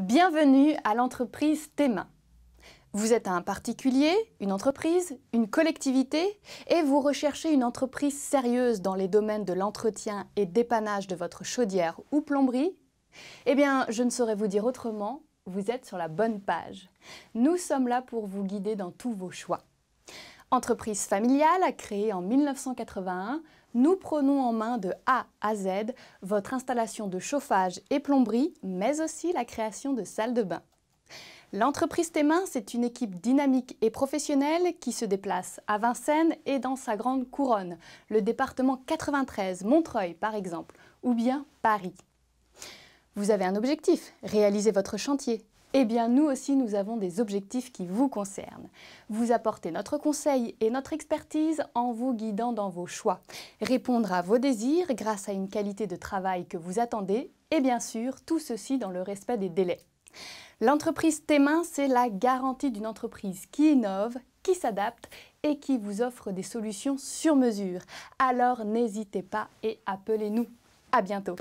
Bienvenue à l'entreprise Théma. Vous êtes un particulier, une entreprise, une collectivité et vous recherchez une entreprise sérieuse dans les domaines de l'entretien et d'épanage de votre chaudière ou plomberie Eh bien, je ne saurais vous dire autrement, vous êtes sur la bonne page. Nous sommes là pour vous guider dans tous vos choix. Entreprise familiale créée en 1981, nous prenons en main de A à Z votre installation de chauffage et plomberie, mais aussi la création de salles de bain. L'entreprise Témin, c'est une équipe dynamique et professionnelle qui se déplace à Vincennes et dans sa grande couronne, le département 93, Montreuil par exemple, ou bien Paris. Vous avez un objectif, réaliser votre chantier eh bien nous aussi nous avons des objectifs qui vous concernent. Vous apporter notre conseil et notre expertise en vous guidant dans vos choix, répondre à vos désirs grâce à une qualité de travail que vous attendez et bien sûr tout ceci dans le respect des délais. L'entreprise Témin, c'est la garantie d'une entreprise qui innove, qui s'adapte et qui vous offre des solutions sur mesure. Alors n'hésitez pas et appelez-nous. À bientôt.